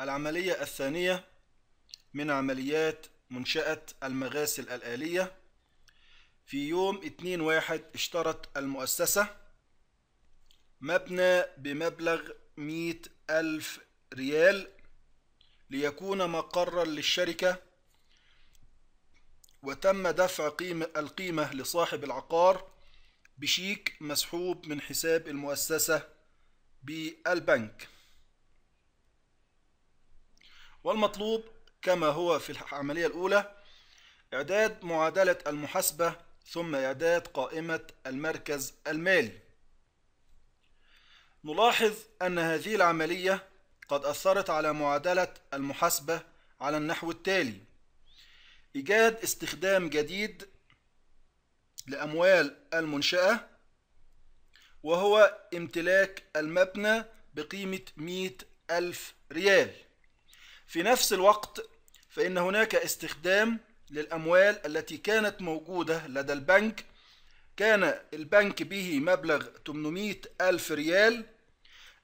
العملية الثانية من عمليات منشأة المغاسل الآلية في يوم اتنين واحد اشترت المؤسسة مبنى بمبلغ مية ألف ريال ليكون مقرا للشركة وتم دفع قيمة القيمة لصاحب العقار بشيك مسحوب من حساب المؤسسة بالبنك والمطلوب كما هو في العملية الأولى إعداد معادلة المحاسبة ثم إعداد قائمة المركز المالي نلاحظ أن هذه العملية قد أثرت على معادلة المحاسبة على النحو التالي إيجاد استخدام جديد لأموال المنشأة وهو امتلاك المبنى بقيمة 100 ألف ريال في نفس الوقت فإن هناك استخدام للأموال التي كانت موجودة لدى البنك كان البنك به مبلغ 800 ألف ريال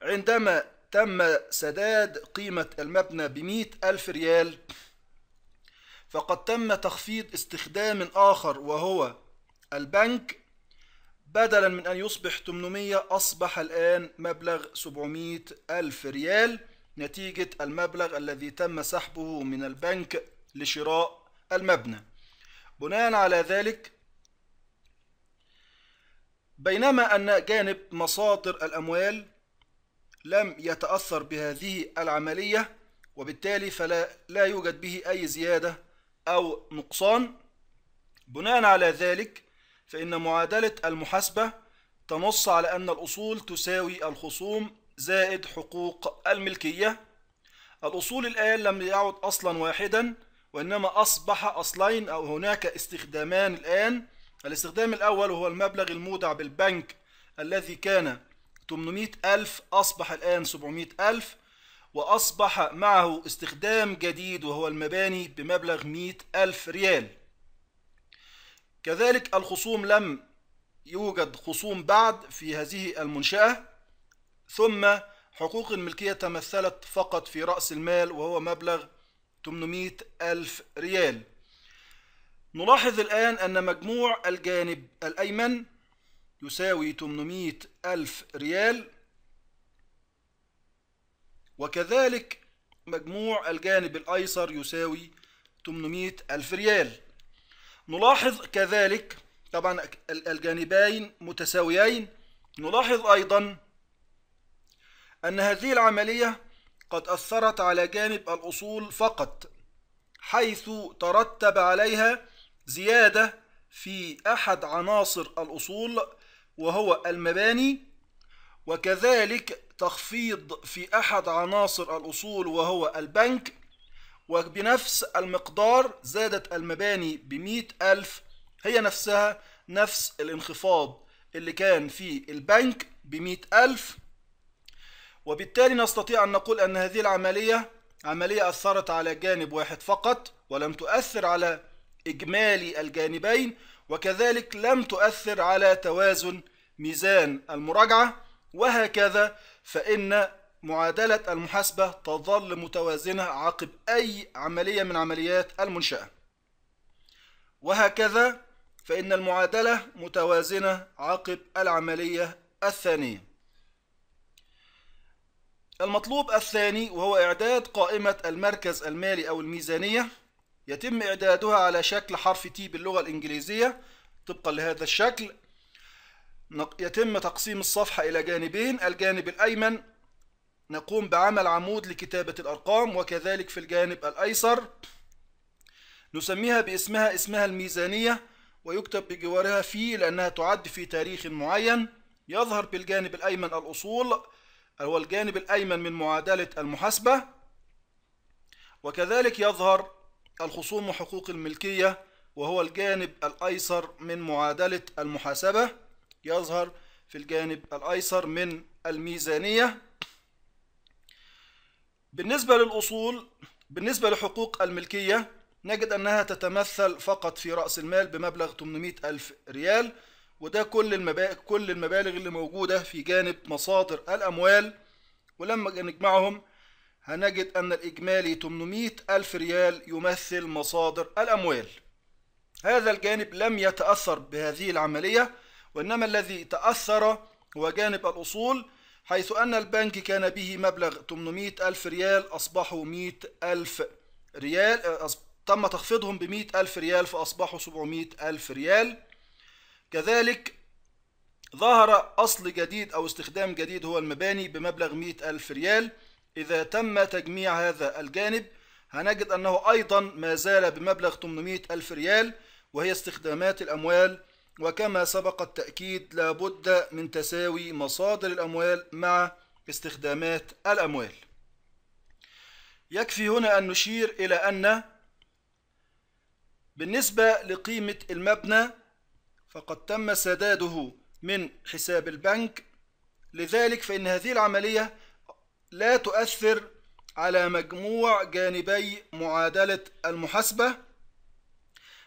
عندما تم سداد قيمة المبنى ب100 ألف ريال فقد تم تخفيض استخدام آخر وهو البنك بدلا من أن يصبح 800 أصبح الآن مبلغ 700 ألف ريال نتيجة المبلغ الذي تم سحبه من البنك لشراء المبنى بناء على ذلك بينما أن جانب مصادر الأموال لم يتأثر بهذه العملية وبالتالي فلا لا يوجد به أي زيادة أو نقصان بناء على ذلك فإن معادلة المحاسبة تنص على أن الأصول تساوي الخصوم زائد حقوق الملكية الأصول الآن لم يعد أصلا واحدا وإنما أصبح أصلين أو هناك استخدامان الآن الاستخدام الأول هو المبلغ المودع بالبنك الذي كان 800 ألف أصبح الآن 700 ألف وأصبح معه استخدام جديد وهو المباني بمبلغ 100 ألف ريال كذلك الخصوم لم يوجد خصوم بعد في هذه المنشأة ثم حقوق الملكية تمثلت فقط في رأس المال وهو مبلغ 800 ألف ريال نلاحظ الآن أن مجموع الجانب الأيمن يساوي 800 ألف ريال وكذلك مجموع الجانب الأيسر يساوي 800 ألف ريال نلاحظ كذلك طبعا الجانبين متساويين نلاحظ أيضا أن هذه العملية قد أثرت على جانب الأصول فقط حيث ترتب عليها زيادة في أحد عناصر الأصول وهو المباني وكذلك تخفيض في أحد عناصر الأصول وهو البنك وبنفس المقدار زادت المباني بمئة ألف هي نفسها نفس الانخفاض اللي كان في البنك بمئة ألف وبالتالي نستطيع أن نقول أن هذه العملية عملية أثرت على جانب واحد فقط ولم تؤثر على إجمالي الجانبين وكذلك لم تؤثر على توازن ميزان المراجعة وهكذا فإن معادلة المحاسبة تظل متوازنة عقب أي عملية من عمليات المنشأة وهكذا فإن المعادلة متوازنة عقب العملية الثانية المطلوب الثاني وهو إعداد قائمة المركز المالي أو الميزانية يتم إعدادها على شكل حرف T باللغة الإنجليزية طبقا لهذا الشكل يتم تقسيم الصفحة إلى جانبين الجانب الأيمن نقوم بعمل عمود لكتابة الأرقام وكذلك في الجانب الأيسر نسميها باسمها اسمها الميزانية ويكتب بجوارها في لأنها تعد في تاريخ معين يظهر بالجانب الأيمن الأصول هو الجانب الأيمن من معادلة المحاسبة وكذلك يظهر الخصوم وحقوق الملكية وهو الجانب الأيسر من معادلة المحاسبة يظهر في الجانب الأيسر من الميزانية بالنسبة للأصول بالنسبة لحقوق الملكية نجد أنها تتمثل فقط في رأس المال بمبلغ 800 ألف ريال وده كل المبالغ كل المبالغ اللي موجودة في جانب مصادر الأموال ولما نجمعهم هنجد أن الإجمالي 800 ألف ريال يمثل مصادر الأموال هذا الجانب لم يتأثر بهذه العملية وإنما الذي تأثر هو جانب الأصول حيث أن البنك كان به مبلغ 800 ألف ريال أصبحوا 100 ألف ريال تم تخفيضهم ب 100 ألف ريال فأصبحوا 700 ألف ريال كذلك ظهر أصل جديد أو استخدام جديد هو المباني بمبلغ 100 ألف ريال إذا تم تجميع هذا الجانب هنجد أنه أيضا ما زال بمبلغ 800 ألف ريال وهي استخدامات الأموال وكما سبق التأكيد لابد من تساوي مصادر الأموال مع استخدامات الأموال يكفي هنا أن نشير إلى أن بالنسبة لقيمة المبنى فقد تم سداده من حساب البنك لذلك فإن هذه العملية لا تؤثر على مجموع جانبي معادلة المحاسبة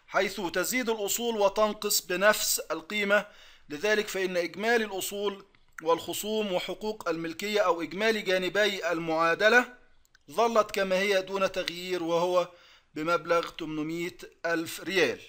حيث تزيد الأصول وتنقص بنفس القيمة لذلك فإن إجمالي الأصول والخصوم وحقوق الملكية أو إجمالي جانبي المعادلة ظلت كما هي دون تغيير وهو بمبلغ 800 ألف ريال